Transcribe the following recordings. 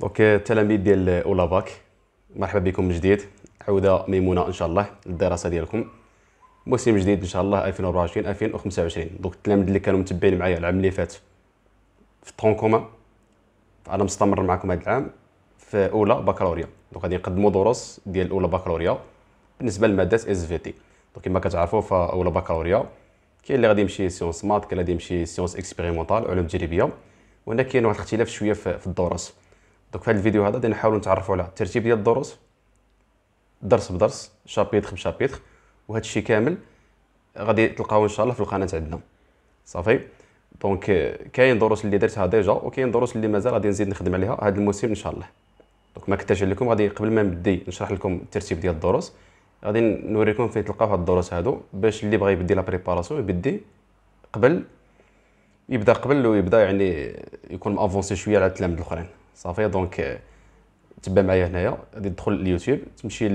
دونك التلاميذ ديال باك مرحبا بكم من جديد عوده ميمونه ان شاء الله للدراسه ديالكم موسم جديد ان شاء الله 2024 2025 دونك التلاميذ اللي كانوا متبعين معايا العام اللي فات في طرون كومان انا مستمر معكم هذا العام في اولى بكالوريا دونك غادي نقدموا دروس ديال اولى بكالوريا بالنسبه لماده اس في تي دونك كما كتعرفوا في بكالوريا كاين اللي غادي يمشي سيونس مات كاين اللي غادي يمشي سيونس اكسبيريمونتال علوم تجريبيه وهنا كاين واحد الاختلاف شويه في الدروس دونك في هذا الفيديو هذا غادي نحاولوا نتعرفوا على الترتيب ديال الدروس درس بدرس شابيتخ بشابيتخ وهذا الشيء كامل غادي تلقاوه ان شاء الله في القناه عندنا صافي دونك كاين دروس اللي درتها ديجا وكاين دروس اللي مازال غادي نزيد نخدم عليها هذا الموسم ان شاء الله دونك ما كنتاش لكم غادي قبل ما نبدي نشرح لكم الترتيب ديال الدروس غادي نوريكم فين تلقاو هاد الدروس هادو باش اللي بغى يبدي لا بريباراسيون يبدي قبل يبدا قبل ويبدا يعني يكون مافونسي شويه على التلاميذ الاخرين صافي دونك آه، تبع معايا هنايا غادي تدخل اليوتيوب تمشي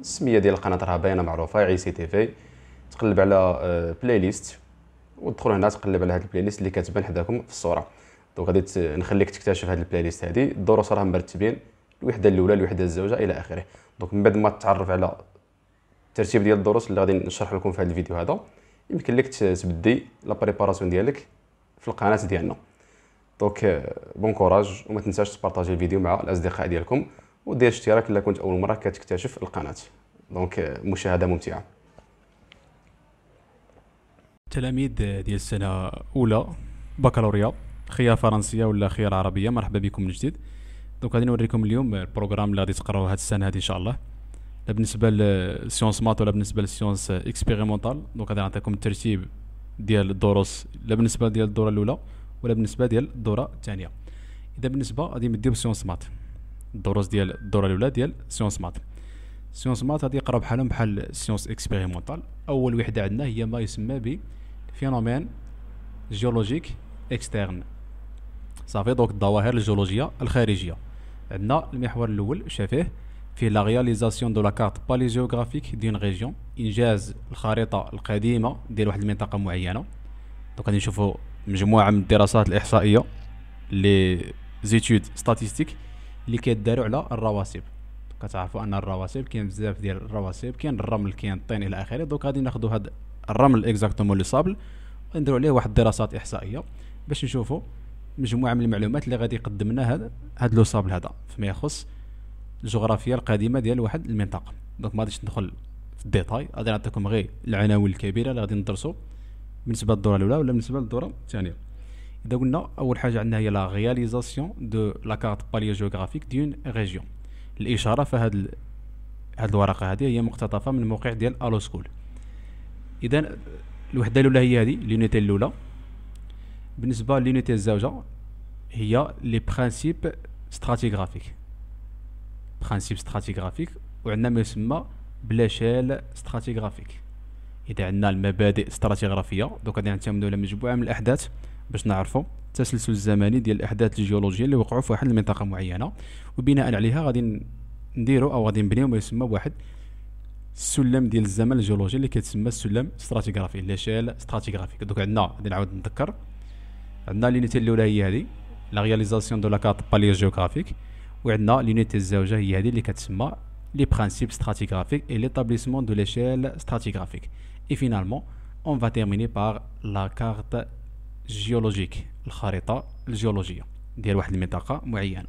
السميه ديال القناه راه باينه معروفه اي سي تي في تقلب على بلاي آه، ليست وتدخل هنا تقلب على هذه البلاي ليست اللي كتبان حداكم في الصوره دونك غادي نخليك تكتشف هذه البلاي ليست هذه الدروس راه مرتبين الوحده الاولى الوحده الزوجه الى اخره دونك من بعد ما تتعرف على الترتيب ديال الدروس اللي غادي نشرح لكم في هذا الفيديو هذا يمكن لك تبدي لا بريباراسيون ديالك في القناه ديالنا دونك بون كوراج وما تنساش تبارطاجي الفيديو مع الاصدقاء ديالكم ودير اشتراك الا كنت اول مره كتكتشف القناه دونك مشاهده ممتعه التلاميذ ديال السنه اولى بكالوريا خيار فرنسيه ولا خيار عربيه مرحبا بكم من جديد دونك غادي نوريكم اليوم البروغرام اللي غادي تقراوه هذه السنه هادي ان شاء الله لا بالنسبه للسيونس مات ولا بالنسبه للسيونس اكسبيريمونتال دونك غادي نعطيكم الترتيب ديال الدروس لا بالنسبه ديال الدوره الاولى ولا بالنسبه ديال الدوره الثانيه اذا بالنسبه غادي نديو سيونس مات الدروس ديال الدوره الاولى ديال سيونس مات سيونس مات غادي يقرا بحالهم بحال سيونس اكسبيريمونتال اول وحده عندنا هي ما يسمى ب فينومين جيولوجيك اكسترن صافي دونك الظواهر الجيولوجيه الخارجيه عندنا المحور الاول شافيه فيه لا رياليزاسيون دو لا كارت باليزيوغرافيك دين ريجيون انجاز الخريطه القديمه ديال واحد المنطقه معينه دونك غادي نشوفوا مجموعه من الدراسات الاحصائيه لي زيتود ستاتيستيك اللي كيداروا على الرواسب كتعرفوا ان الرواسب كاين بزاف ديال الرواسب كاين الرمل كاين الطين الى اخره دوك غادي ناخذوا هذا الرمل اكزاكتومون لو صابل ونديروا عليه واحد الدراسات احصائيه باش نشوفوا مجموعه من المعلومات اللي غادي يقدم لنا هذا هذا لو صابل هذا فيما يخص الجغرافيا القديمه ديال واحد المنطقه دونك ما غاديش ندخل في الديتاي غادي نعطيكم غير العناوين الكبيره اللي غادي ندرسوا بالنسبه للدوره الاولى ولا بالنسبه للدوره الثانيه اذا قلنا اول حاجه عندنا هي لا رياليزاسيون دو لا كارت باليو جيوغرافيك ديون ريجيون الاشاره فهاد هذا هاد الورقه هذه هي مقتطفه من موقع ديال الو سكول اذا الوحده الاولى هي هذه لونيتي الاولى بالنسبه لونيتي الزوجه هي لي برينسيپ ستراتيغرافيك برينسيپ ستراتيغرافيك وعندنا ما يسمى بلاشيل ستراتيغرافيك اذا عندنا المبادئ الاستراتيغرافيه دوك غادي نعتمدوا على مجموعه من الاحداث باش نعرفوا التسلسل الزمني ديال الاحداث الجيولوجيه اللي وقعوا في واحد المنطقه معينه وبناء عليها غادي نديروا او غادي نبنيو ما يسمى بواحد السلم ديال الزمن الجيولوجي اللي كتسمى السلم استراتيغرافي شيل استراتيغرافي دوك عندنا غادي نعاود نذكر عندنا لينيتي الاولى هي هذه لا رياليزاسيون دو لا كارت باليو جيوغرافيك وعندنا لينيتي الزوجه هي هذه اللي كتسمى لي برانسيب استراتيغرافيك اي ليتابليسمون دو ليشيل استراتيغرافيك Et finalement, on va terminer par la carte géologique, الخريطة الجيولوجية ديال واحد المنطقة معينة.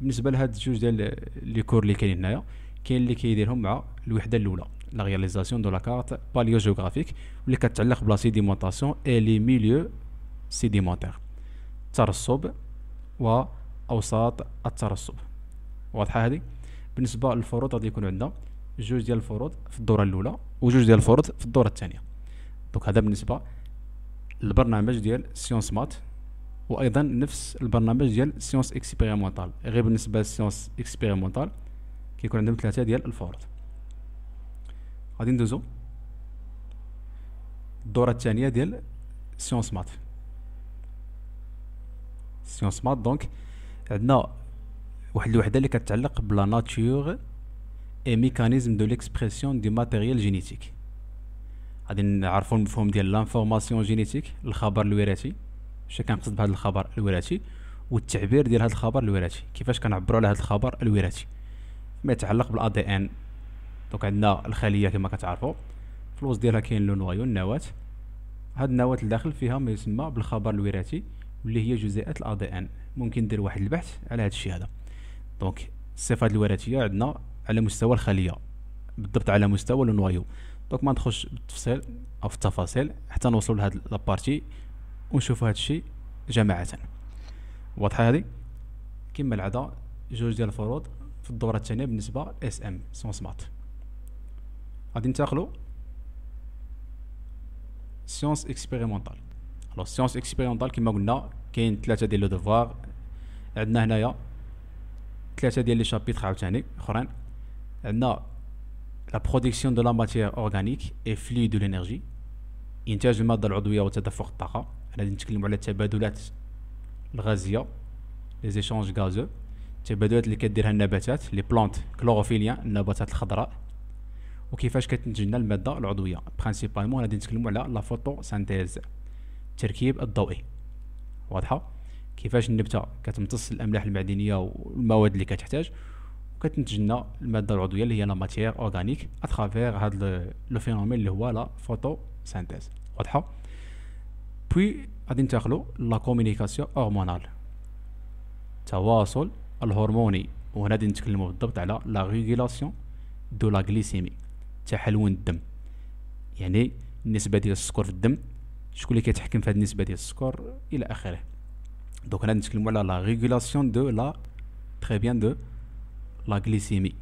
بالنسبة لهاد الجوج ديال لي كور اللي كاينين هنايا كاين اللي كيديرهم مع الوحدة الأولى لا رياليزاسيون دو لا كارت باليوجيوغرافيك واللي كتعلق بلا سيديمونتاسيون اي لي ميليو سيديمونتير ترسب واوساط الترسب واضحه هذه بالنسبه للفروض غادي يكون عندنا جوج ديال الفروض في الدوره الاولى وجوج ديال الفروض في الدوره الثانيه دونك هذا بالنسبه للبرنامج ديال سيونس مات وايضا نفس البرنامج ديال سيونس اكسبيريمونطال غير بالنسبه للسيونس اكسبيريمونطال كيكون عندهم ثلاثه ديال الفروض غادي ندوزو الدوره الثانيه ديال سيونس مات سيونس مات دونك عندنا واحد الوحده اللي كتعلق بلا ناتور اي ميكانيزم دو ليكسبرسيون دي ماتيريال جينيتيك غادي نعرفوا المفهوم ديال لانفورماسيون جينيتيك الخبر الوراثي اش كنقصد بهذا الخبر الوراثي والتعبير ديال هذا الخبر الوراثي كيفاش كنعبروا على هذا الخبر الوراثي ما يتعلق بالا دي ان دونك عندنا الخليه كما كتعرفوا في الوسط ديالها كاين لو نوايو النواه هاد النواه الداخل فيها ما يسمى بالخبر الوراثي واللي هي جزيئات الا دي ان ممكن ندير واحد البحث على هذا الشيء هذا دونك الصفات الوراثيه عندنا على مستوى الخليه بالضبط على مستوى النوايو دونك ما ندخلش بالتفصيل او في التفاصيل حتى نوصلوا لهاد لابارتي ونشوفوا هاد الشيء جماعه واضحه هذه كما العاده جوج ديال الفروض في الدوره الثانيه بالنسبه اس ام سونس مات غادي ننتقلوا سيونس اكسبيريمونتال لو سيونس اكسبيريمونتال كما قلنا كاين ثلاثه ديال لو دوفوار عندنا هنايا ثلاثه ديال لي شابيتر عاوتاني اخرين لا برودكسيون دو لا ماتيير اورغانيك اي فلو دو لينيرجي انتاج الماده العضويه وتدفق الطاقه غادي نتكلموا على التبادلات الغازيه لي زيشانج غازو التبادلات اللي كديرها النباتات لي بلانت كلوروفيليان النباتات الخضراء وكيفاش كتنتج لنا الماده العضويه برينسيبالمون غادي نتكلموا على لا سانتيز التركيب الضوئي واضحه كيفاش النبته كتمتص الاملاح المعدنيه والمواد اللي كتحتاج كتنتجنا الماده العضويه اللي هي لا ماتيير اورغانيك اترافير هاد لو فينومين اللي هو لا فوتو سينتيز واضحه بوي غادي ندخلو لا كومونيكاسيون هرمونال التواصل الهرموني وهنا غادي نتكلمو بالضبط على لا ريغولاسيون دو لا غليسيمي تحلون الدم يعني النسبه ديال السكر في الدم شكون اللي كيتحكم في هاد النسبه ديال السكر الى اخره دونك هنا نتكلمو على لا ريغولاسيون دو لا تري بيان دو la glycémie,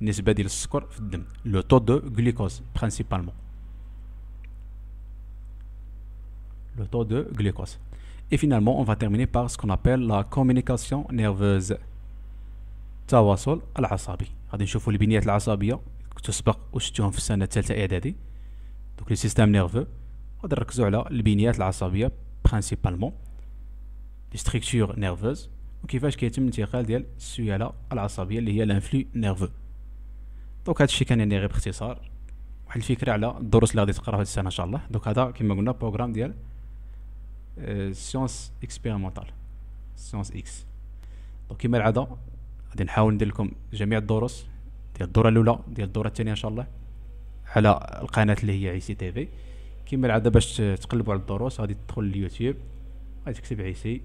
le taux de glucose principalement. Le taux de glucose. Et finalement, on va terminer par ce qu'on appelle la communication nerveuse. Tawasol al-asabi. On va voir les al-asabi. Vous savez, on va voir les Donc, le système nerveux. On va voir les al principalement. Les structures nerveuses. وكيفاش كيتم الانتقال ديال السياله العصبيه اللي هي لانفلو نيرفو دونك هادشي كان يعني غير باختصار واحد الفكره على الدروس اللي غادي تقراها هاد السنه ان شاء الله دونك هذا كما قلنا بروغرام ديال سيونس اكسبيريمونتال سيونس اكس دونك كما العاده غادي نحاول ندير لكم جميع الدروس ديال الدوره الاولى ديال الدوره الثانيه ان شاء الله على القناه اللي هي عيسي تي في كما العاده باش تقلبوا على الدروس غادي تدخل اليوتيوب غادي تكتب عيسي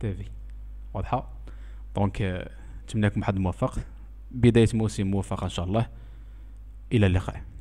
تافي واضحه دونك آه، نتمنى لكم حد موفق بدايه موسم موفقه ان شاء الله الى اللقاء